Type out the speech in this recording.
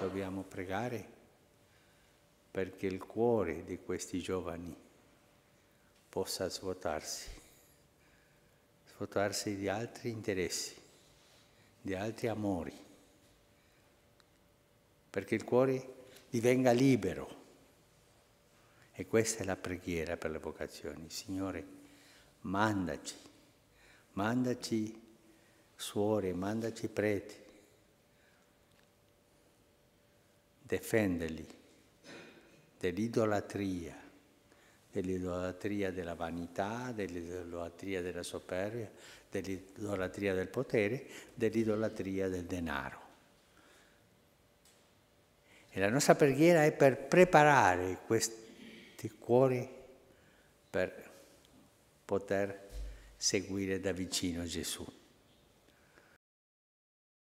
dobbiamo pregare perché il cuore di questi giovani possa svuotarsi, svuotarsi di altri interessi, di altri amori, perché il cuore divenga libero. E questa è la preghiera per le vocazioni. Signore, mandaci, mandaci suore, mandaci preti, difenderli dell'idolatria, dell'idolatria della vanità, dell'idolatria della superbia, dell'idolatria del potere, dell'idolatria del denaro. E la nostra preghiera è per preparare questi cuori per poter seguire da vicino Gesù.